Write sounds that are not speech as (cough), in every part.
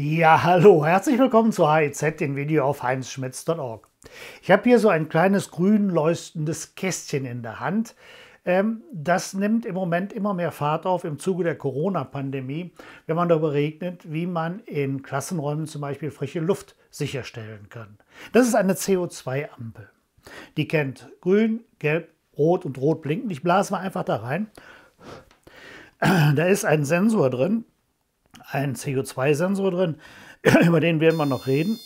Ja, hallo, herzlich willkommen zu HEZ, dem Video auf heinzschmitz.org. Ich habe hier so ein kleines grün leuchtendes Kästchen in der Hand. Ähm, das nimmt im Moment immer mehr Fahrt auf im Zuge der Corona-Pandemie, wenn man darüber regnet, wie man in Klassenräumen zum Beispiel frische Luft sicherstellen kann. Das ist eine CO2-Ampel. Die kennt grün, gelb, rot und rot blinkend. Ich blase mal einfach da rein. Da ist ein Sensor drin, einen CO2-Sensor drin, (clears throat) über den werden wir noch reden.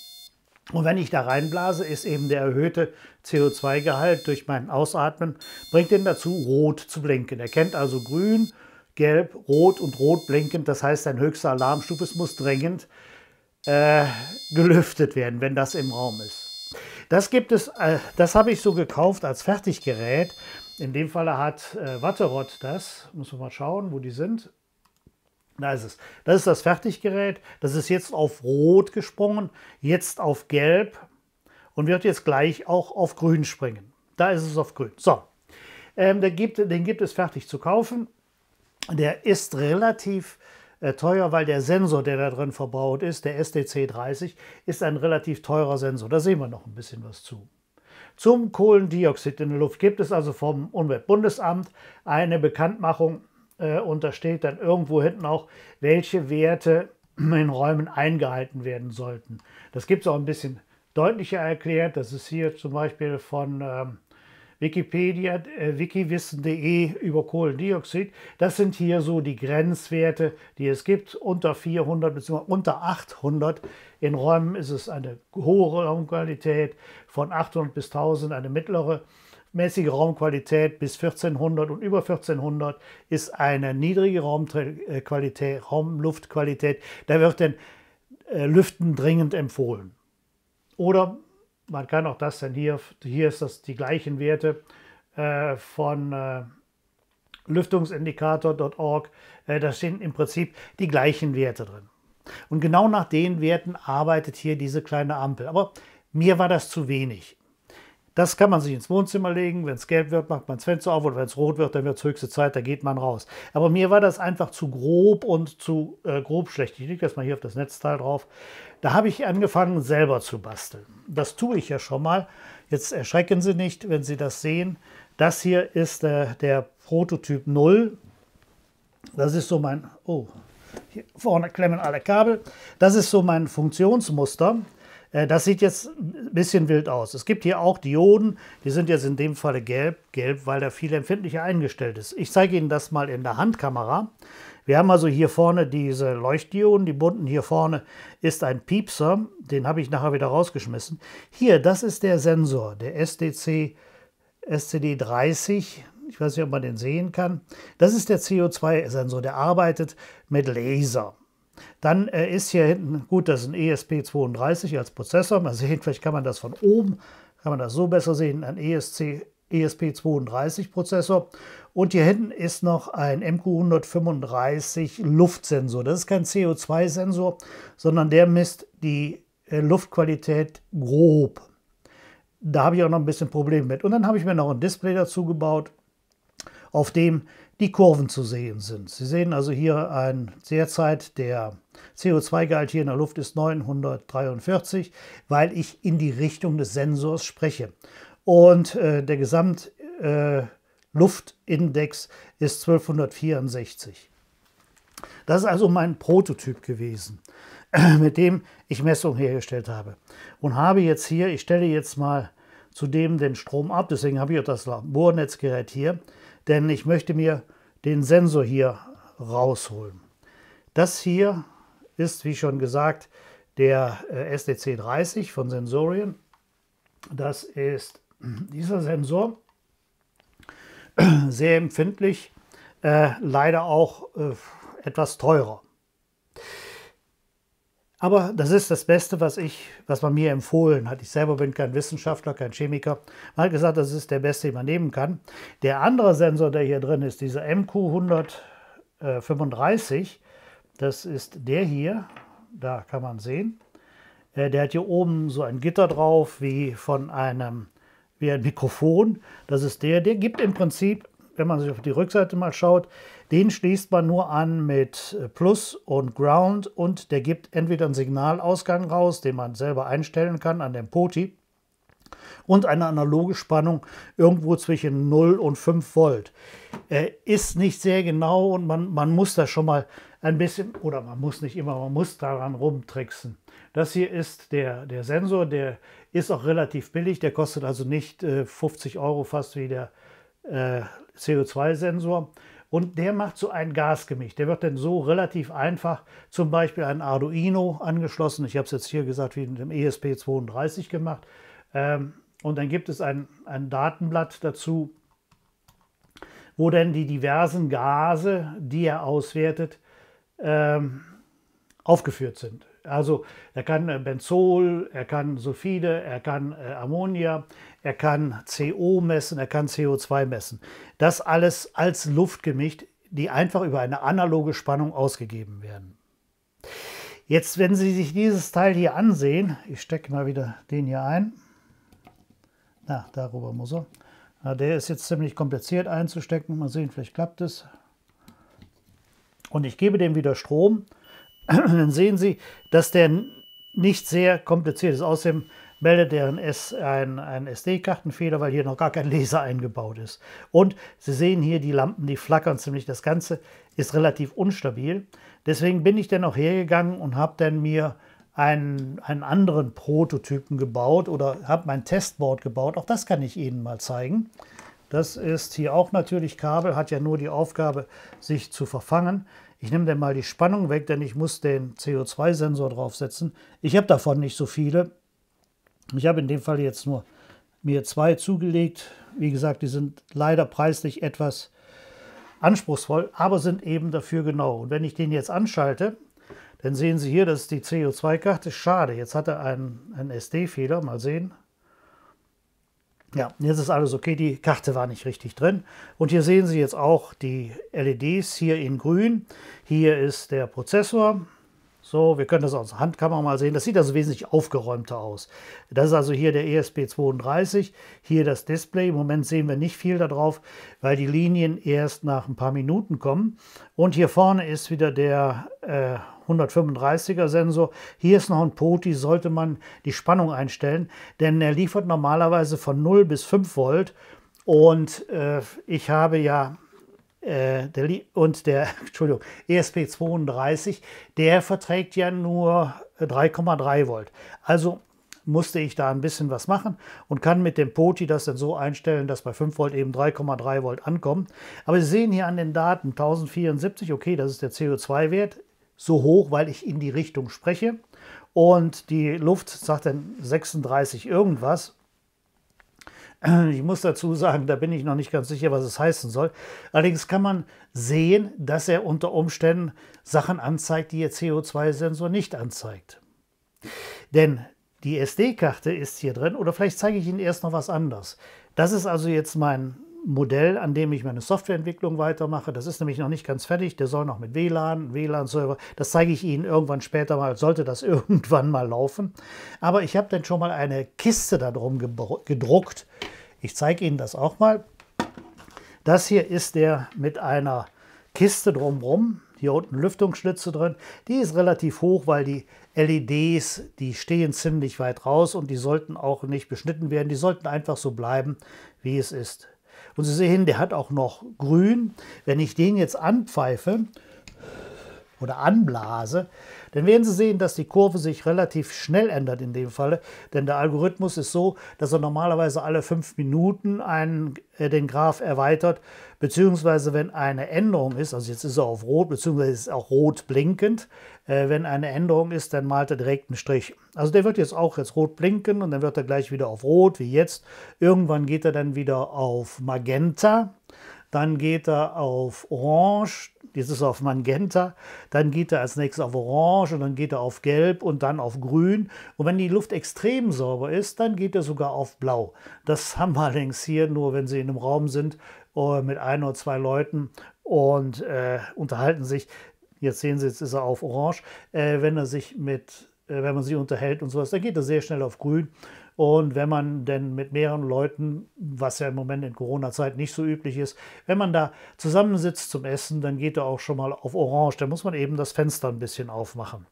Und wenn ich da reinblase, ist eben der erhöhte CO2-Gehalt durch mein Ausatmen, bringt den dazu, rot zu blinken. Er kennt also grün, gelb, rot und rot blinkend. Das heißt, ein höchster Alarmstufe, es muss dringend äh, gelüftet werden, wenn das im Raum ist. Das gibt es, äh, das habe ich so gekauft als Fertiggerät. In dem Falle hat äh, Watterott das. Muss man mal schauen, wo die sind. Da ist es. Das ist das Fertiggerät. Das ist jetzt auf Rot gesprungen, jetzt auf Gelb und wird jetzt gleich auch auf Grün springen. Da ist es auf Grün. So, ähm, den, gibt, den gibt es fertig zu kaufen. Der ist relativ äh, teuer, weil der Sensor, der da drin verbaut ist, der SDC30, ist ein relativ teurer Sensor. Da sehen wir noch ein bisschen was zu. Zum Kohlendioxid in der Luft gibt es also vom Umweltbundesamt eine Bekanntmachung äh, und da steht dann irgendwo hinten auch, welche Werte (clears throat) in Räumen eingehalten werden sollten. Das gibt es auch ein bisschen deutlicher erklärt. Das ist hier zum Beispiel von ähm, Wikipedia, äh, wikiwissen.de über Kohlendioxid. Das sind hier so die Grenzwerte, die es gibt. Unter 400 bzw. unter 800 in Räumen ist es eine hohe Raumqualität, von 800 bis 1000 eine mittlere. Mäßige Raumqualität bis 1400 und über 1400 ist eine niedrige Raumqualität, äh, Raumluftqualität. Da wird denn äh, Lüften dringend empfohlen. Oder man kann auch das dann hier, hier ist das die gleichen Werte äh, von äh, lüftungsindikator.org, äh, da stehen im Prinzip die gleichen Werte drin. Und genau nach den Werten arbeitet hier diese kleine Ampel. Aber mir war das zu wenig. Das kann man sich ins Wohnzimmer legen. Wenn es gelb wird, macht man das Fenster auf. Und wenn es rot wird, dann wird es höchste Zeit, da geht man raus. Aber mir war das einfach zu grob und zu äh, grob schlecht. Ich lege das mal hier auf das Netzteil drauf. Da habe ich angefangen, selber zu basteln. Das tue ich ja schon mal. Jetzt erschrecken Sie nicht, wenn Sie das sehen. Das hier ist äh, der Prototyp 0. Das ist so mein... Oh, hier vorne klemmen alle Kabel. Das ist so mein Funktionsmuster. Äh, das sieht jetzt ein bisschen wild aus. Es gibt hier auch Dioden, die sind jetzt in dem Falle gelb, gelb, weil da viel empfindlicher eingestellt ist. Ich zeige Ihnen das mal in der Handkamera. Wir haben also hier vorne diese Leuchtdioden, die bunten hier vorne ist ein Piepser, den habe ich nachher wieder rausgeschmissen. Hier, das ist der Sensor, der SDC SCD30 ich weiß nicht, ob man den sehen kann. Das ist der CO2-Sensor, der arbeitet mit Laser. Dann äh, ist hier hinten, gut, das ist ein ESP32 als Prozessor. Mal sehen, (laughs) vielleicht kann man das von oben, kann man das so besser sehen, ein ESC, ESP32 Prozessor. Und hier hinten ist noch ein MQ135 Luftsensor. Das ist kein CO2-Sensor, sondern der misst die äh, Luftqualität grob. Da habe ich auch noch ein bisschen Probleme mit. Und dann habe ich mir noch ein Display dazu gebaut auf dem die Kurven zu sehen sind. Sie sehen also hier ein derzeit der CO2-Gehalt hier in der Luft ist 943, weil ich in die Richtung des Sensors spreche. Und äh, der Gesamtluftindex äh, ist 1264. Das ist also mein Prototyp gewesen, (clears throat) mit dem ich Messungen hergestellt habe. Und habe jetzt hier, ich stelle jetzt mal zudem den Strom ab, deswegen habe ich das Labornetzgerät hier, denn ich möchte mir den Sensor hier rausholen. Das hier ist, wie schon gesagt, der äh, SDC 30 von Sensorien. Das ist dieser Sensor, sehr empfindlich, äh, leider auch äh, etwas teurer. Aber das ist das Beste, was ich, was man mir empfohlen hat. Ich selber bin kein Wissenschaftler, kein Chemiker. Man hat gesagt, das ist der beste, den man nehmen kann. Der andere Sensor, der hier drin ist, dieser MQ135, das ist der hier. Da kann man sehen. Äh, der hat hier oben so ein Gitter drauf, wie von einem, wie ein Mikrofon. Das ist der, der gibt im Prinzip wenn man sich auf die Rückseite mal schaut, den schließt man nur an mit äh, Plus und Ground und der gibt entweder einen Signalausgang raus, den man selber einstellen kann an dem POTI und eine analoge Spannung irgendwo zwischen 0 und 5 Volt. Äh, ist nicht sehr genau und man, man muss da schon mal ein bisschen, oder man muss nicht immer, man muss daran rumtricksen. Das hier ist der, der Sensor, der ist auch relativ billig, der kostet also nicht äh, 50 Euro fast wie der äh, CO2-Sensor. Und der macht so ein Gasgemisch. Der wird dann so relativ einfach, zum Beispiel ein Arduino angeschlossen. Ich habe es jetzt hier gesagt, wie mit dem ESP32 gemacht. Ähm, und dann gibt es ein, ein Datenblatt dazu, wo dann die diversen Gase, die er auswertet, ähm, aufgeführt sind. Also er kann äh, Benzol, er kann Sulfide, er kann äh, Ammonia, er kann CO messen, er kann CO2 messen. Das alles als Luftgemicht, die einfach über eine analoge Spannung ausgegeben werden. Jetzt, wenn Sie sich dieses Teil hier ansehen, ich stecke mal wieder den hier ein. Na, darüber muss er. Na, der ist jetzt ziemlich kompliziert einzustecken. Mal sehen, vielleicht klappt es. Und ich gebe dem wieder Strom (clears throat) dann sehen Sie, dass der nicht sehr kompliziert ist. Außerdem meldet deren S ein, ein SD-Kartenfehler, weil hier noch gar kein Laser eingebaut ist. Und Sie sehen hier die Lampen, die flackern ziemlich. Das Ganze ist relativ unstabil. Deswegen bin ich dann auch hergegangen und habe dann mir einen, einen anderen Prototypen gebaut oder habe mein Testboard gebaut. Auch das kann ich Ihnen mal zeigen. Das ist hier auch natürlich Kabel, hat ja nur die Aufgabe, sich zu verfangen ich nehme dann mal die Spannung weg, denn ich muss den CO2-Sensor draufsetzen. Ich habe davon nicht so viele. Ich habe in dem Fall jetzt nur mir zwei zugelegt. Wie gesagt, die sind leider preislich etwas anspruchsvoll, aber sind eben dafür genau. Und wenn ich den jetzt anschalte, dann sehen Sie hier, das ist die CO2-Karte. Schade, jetzt hat er einen, einen SD-Fehler. Mal sehen. Ja, jetzt ist alles okay, die Karte war nicht richtig drin. Und hier sehen Sie jetzt auch die LEDs hier in grün. Hier ist der Prozessor, so, wir können das aus der Handkamera mal sehen. Das sieht also wesentlich aufgeräumter aus. Das ist also hier der ESP32, hier das Display. Im Moment sehen wir nicht viel darauf, weil die Linien erst nach ein paar Minuten kommen. Und hier vorne ist wieder der äh, 135er Sensor. Hier ist noch ein Poti, sollte man die Spannung einstellen, denn er liefert normalerweise von 0 bis 5 Volt. Und äh, ich habe ja äh, der, und der (laughs) Entschuldigung, ESP32, der verträgt ja nur 3,3 Volt. Also musste ich da ein bisschen was machen und kann mit dem Poti das dann so einstellen, dass bei 5 Volt eben 3,3 Volt ankommen. Aber Sie sehen hier an den Daten 1074, okay, das ist der CO2-Wert, so hoch, weil ich in die Richtung spreche. Und die Luft sagt dann 36 irgendwas. Ich muss dazu sagen, da bin ich noch nicht ganz sicher, was es heißen soll. Allerdings kann man sehen, dass er unter Umständen Sachen anzeigt, die Ihr CO2-Sensor nicht anzeigt. Denn die SD-Karte ist hier drin oder vielleicht zeige ich Ihnen erst noch was anderes. Das ist also jetzt mein Modell, an dem ich meine Softwareentwicklung weitermache. Das ist nämlich noch nicht ganz fertig. Der soll noch mit WLAN, WLAN-Server. Das zeige ich Ihnen irgendwann später mal, sollte das (laughs) irgendwann mal laufen. Aber ich habe dann schon mal eine Kiste darum gedruckt. Ich zeige Ihnen das auch mal. Das hier ist der mit einer Kiste drumherum. Hier unten Lüftungsschlitze drin. Die ist relativ hoch, weil die LEDs, die stehen ziemlich weit raus und die sollten auch nicht beschnitten werden. Die sollten einfach so bleiben, wie es ist. Und Sie sehen, der hat auch noch grün. Wenn ich den jetzt anpfeife oder anblase, dann werden Sie sehen, dass die Kurve sich relativ schnell ändert in dem Falle, denn der Algorithmus ist so, dass er normalerweise alle fünf Minuten einen, äh, den Graph erweitert, beziehungsweise wenn eine Änderung ist, also jetzt ist er auf rot, beziehungsweise ist er auch rot blinkend, äh, wenn eine Änderung ist, dann malt er direkt einen Strich. Also der wird jetzt auch jetzt rot blinken und dann wird er gleich wieder auf rot, wie jetzt. Irgendwann geht er dann wieder auf magenta, dann geht er auf orange, dieses auf Magenta, dann geht er als nächstes auf Orange und dann geht er auf Gelb und dann auf Grün. Und wenn die Luft extrem sauber ist, dann geht er sogar auf Blau. Das haben wir (laughs) allerdings hier nur, wenn Sie in einem Raum sind äh, mit ein oder zwei Leuten und äh, unterhalten sich. Jetzt sehen Sie, jetzt ist er auf Orange. Äh, wenn er sich mit, äh, wenn man sich unterhält und sowas, dann geht er sehr schnell auf Grün und wenn man denn mit mehreren Leuten, was ja im Moment in Corona-Zeit nicht so üblich ist, wenn man da zusammensitzt zum Essen, dann geht er auch schon mal auf Orange. Da muss man eben das Fenster ein bisschen aufmachen.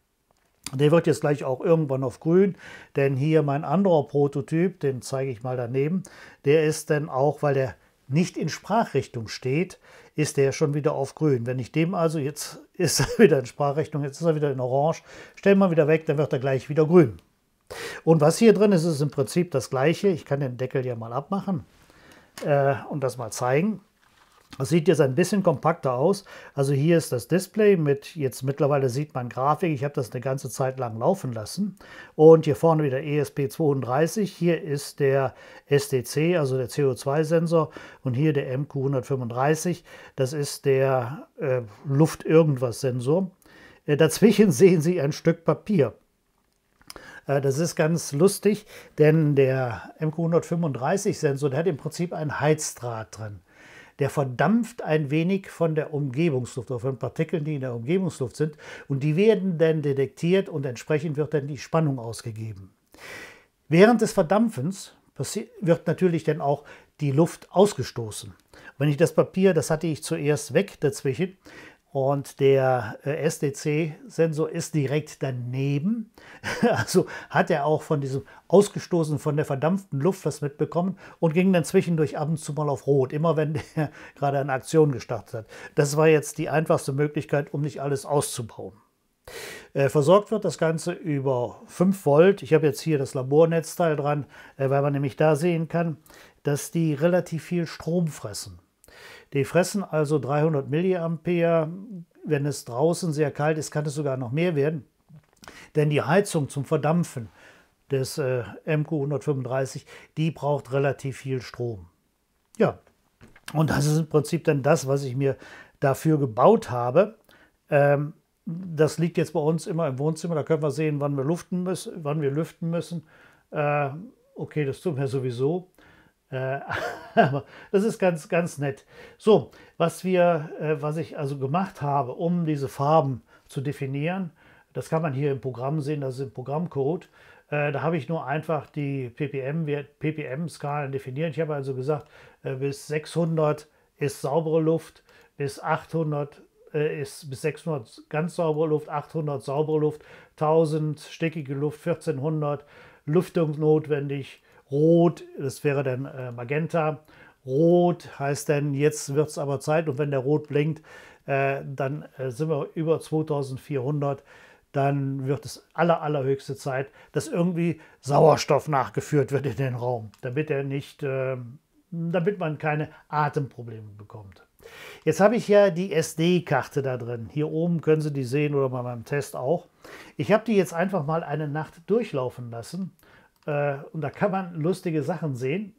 Der wird jetzt gleich auch irgendwann auf grün, denn hier mein anderer Prototyp, den zeige ich mal daneben, der ist dann auch, weil der nicht in Sprachrichtung steht, ist der schon wieder auf grün. Wenn ich dem also, jetzt (laughs) ist er wieder in Sprachrichtung, jetzt ist er wieder in orange, stellen wir wieder weg, dann wird er gleich wieder grün. Und was hier drin ist, ist im Prinzip das gleiche. Ich kann den Deckel ja mal abmachen äh, und das mal zeigen. Das sieht jetzt ein bisschen kompakter aus. Also hier ist das Display mit, jetzt mittlerweile sieht man Grafik. Ich habe das eine ganze Zeit lang laufen lassen. Und hier vorne wieder ESP32. Hier ist der SDC, also der CO2-Sensor. Und hier der MQ135. Das ist der äh, Luft-Irgendwas-Sensor. Äh, dazwischen (laughs) sehen Sie ein Stück Papier. Äh, das ist ganz lustig, denn der MQ135-Sensor, der hat im Prinzip ein Heizdraht drin. Der verdampft ein wenig von der Umgebungsluft oder also von Partikeln, die in der Umgebungsluft sind. Und die werden dann detektiert und entsprechend wird dann die Spannung ausgegeben. Während des Verdampfens wird natürlich dann auch die Luft ausgestoßen. Wenn ich das Papier, das hatte ich zuerst weg dazwischen, und der äh, SDC-Sensor ist direkt daneben. (laughs) Also hat er auch von diesem ausgestoßen von der verdampften Luft was mitbekommen und ging dann zwischendurch ab und zu mal auf Rot, immer wenn (laughs) der gerade eine Aktion gestartet hat. Das war jetzt die einfachste Möglichkeit, um nicht alles auszubauen. Äh, versorgt wird das Ganze über 5 Volt. Ich habe jetzt hier das Labornetzteil dran, äh, weil man nämlich da sehen kann, dass die relativ viel Strom fressen. Die fressen also 300 Milliampere. Wenn es draußen sehr kalt ist, kann es sogar noch mehr werden. Denn die Heizung zum Verdampfen des äh, MQ135, die braucht relativ viel Strom. Ja, und das ist im Prinzip dann das, was ich mir dafür gebaut habe. Ähm, das liegt jetzt bei uns immer im Wohnzimmer, da können wir sehen, wann wir luften müssen, wann wir lüften müssen. Äh, okay, das tun wir sowieso. Äh, (laughs) aber das ist ganz, ganz nett. So, was wir, äh, was ich also gemacht habe, um diese Farben zu definieren, das kann man hier im Programm sehen, das ist im Programmcode. Äh, da habe ich nur einfach die PPM-Skalen PPM definiert. Ich habe also gesagt, bis 600 ist saubere Luft, bis 800 ist bis 600 ganz saubere Luft, 800 saubere Luft, 1000 stickige Luft, 1400 Lüftung notwendig, Rot, das wäre dann äh, Magenta. Rot heißt dann, jetzt wird es aber Zeit und wenn der Rot blinkt, äh, dann äh, sind wir über 2400. Dann wird es aller, allerhöchste Zeit, dass irgendwie Sauerstoff nachgeführt wird in den Raum, damit er nicht, ähm, damit man keine Atemprobleme bekommt. Jetzt habe ich ja die SD-Karte da drin. Hier oben können Sie die sehen oder bei meinem Test auch. Ich habe die jetzt einfach mal eine Nacht durchlaufen lassen äh, und da kann man lustige Sachen sehen.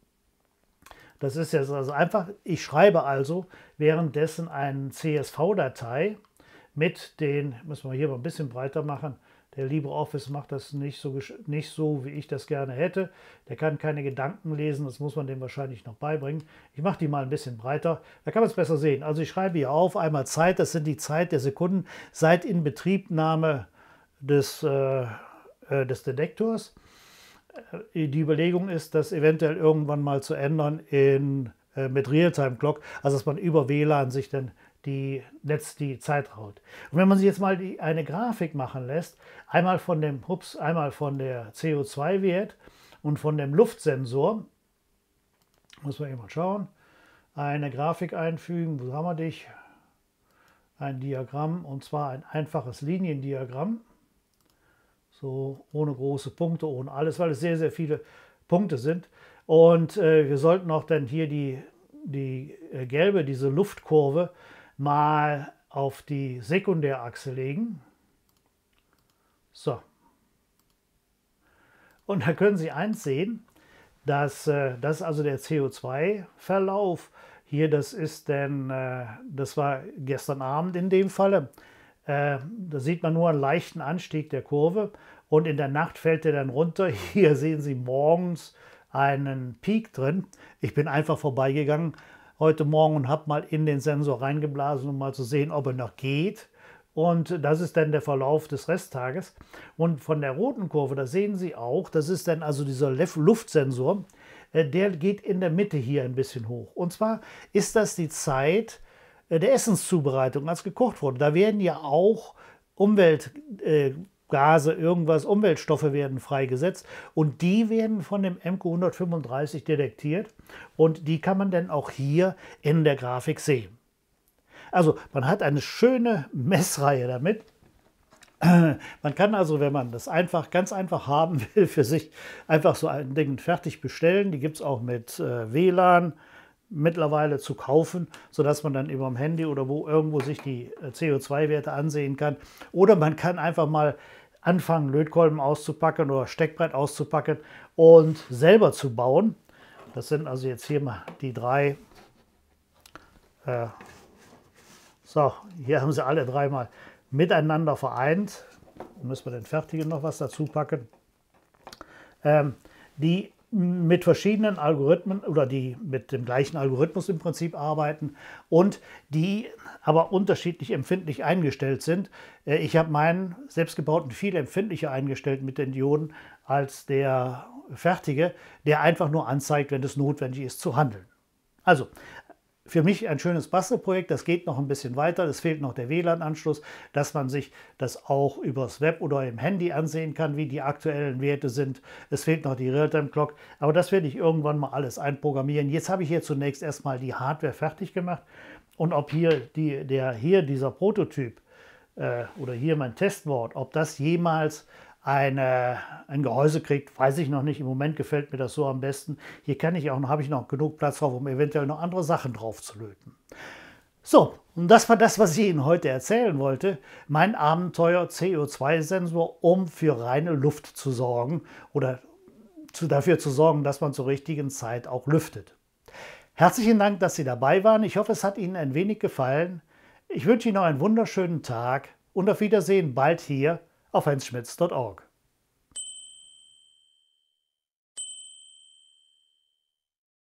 Das ist jetzt also einfach, ich schreibe also währenddessen eine CSV-Datei mit den, müssen wir hier mal ein bisschen breiter machen, der LibreOffice macht das nicht so, nicht so, wie ich das gerne hätte. Der kann keine Gedanken lesen, das muss man dem wahrscheinlich noch beibringen. Ich mache die mal ein bisschen breiter, da kann man es besser sehen. Also ich schreibe hier auf, einmal Zeit, das sind die Zeit der Sekunden seit Inbetriebnahme des, äh, äh des Detektors. Äh, die Überlegung ist, das eventuell irgendwann mal zu ändern in, äh, mit Realtime-Clock, also dass man über WLAN sich dann die Netz, die Zeit raut. Und wenn man sich jetzt mal die, eine Grafik machen lässt, einmal von dem, ups, einmal von der CO2-Wert e und von dem Luftsensor, muss man eben mal schauen, eine Grafik einfügen, wo haben wir dich? Ein Diagramm und zwar ein einfaches Liniendiagramm. So ohne große Punkte, ohne alles, weil es sehr, sehr viele Punkte sind. Und äh, wir sollten auch dann hier die, die äh, gelbe, diese Luftkurve, mal auf die Sekundärachse legen. So. Und da können Sie eins sehen, dass äh, das ist also der CO2-Verlauf. Hier, das ist denn, äh, das war gestern Abend in dem Falle. Äh, da sieht man nur einen leichten Anstieg der Kurve und in der Nacht fällt er dann runter. (laughs) Hier sehen Sie morgens einen Peak drin. Ich bin einfach vorbeigegangen heute Morgen und habe mal in den Sensor reingeblasen, um mal zu sehen, ob er noch geht. Und das ist dann der Verlauf des Resttages. Und von der roten Kurve, da sehen Sie auch, das ist dann also dieser Luftsensor, äh, der geht in der Mitte hier ein bisschen hoch. Und zwar ist das die Zeit, äh, der Essenszubereitung, als gekocht wurde, da werden ja auch Umweltgase, äh, irgendwas, Umweltstoffe werden freigesetzt und die werden von dem MQ135 detektiert und die kann man dann auch hier in der Grafik sehen. Also man hat eine schöne Messreihe damit. (clears throat) Man kann also, wenn man das einfach, ganz einfach haben (laughs) will für sich, einfach so ein Ding fertig bestellen. Die gibt es auch mit äh, WLAN, mittlerweile zu kaufen, sodass man dann über dem Handy oder wo irgendwo sich die äh, CO2-Werte ansehen kann. Oder man kann einfach mal anfangen, Lötkolben auszupacken oder Steckbrett auszupacken und selber zu bauen. Das sind also jetzt hier mal die drei. Äh, so, hier haben sie alle dreimal miteinander vereint. Da müssen wir den fertigen noch was dazu packen. Ähm, die mit verschiedenen Algorithmen oder die mit dem gleichen Algorithmus im Prinzip arbeiten und die aber unterschiedlich empfindlich eingestellt sind. Äh, ich habe meinen selbstgebauten viel empfindlicher eingestellt mit den Dioden als der fertige, der einfach nur anzeigt, wenn es notwendig ist zu handeln. Also für mich ein schönes Bastelprojekt. Das geht noch ein bisschen weiter. Es fehlt noch der WLAN-Anschluss, dass man sich das auch übers Web oder im Handy ansehen kann, wie die aktuellen Werte sind. Es fehlt noch die Realtime-Clock. Aber das werde ich irgendwann mal alles einprogrammieren. Jetzt habe ich hier zunächst erstmal die Hardware fertig gemacht. Und ob hier, die, der, hier dieser Prototyp äh, oder hier mein Testwort, ob das jemals eine, ein Gehäuse kriegt, weiß ich noch nicht. Im Moment gefällt mir das so am besten. Hier kann ich auch, habe ich noch genug Platz drauf, um eventuell noch andere Sachen drauf zu löten. So, und das war das, was ich Ihnen heute erzählen wollte. Mein Abenteuer CO2-Sensor, um für reine Luft zu sorgen oder zu, dafür zu sorgen, dass man zur richtigen Zeit auch lüftet. Herzlichen Dank, dass Sie dabei waren. Ich hoffe, es hat Ihnen ein wenig gefallen. Ich wünsche Ihnen noch einen wunderschönen Tag und auf Wiedersehen bald hier auf heinzschmitz.org.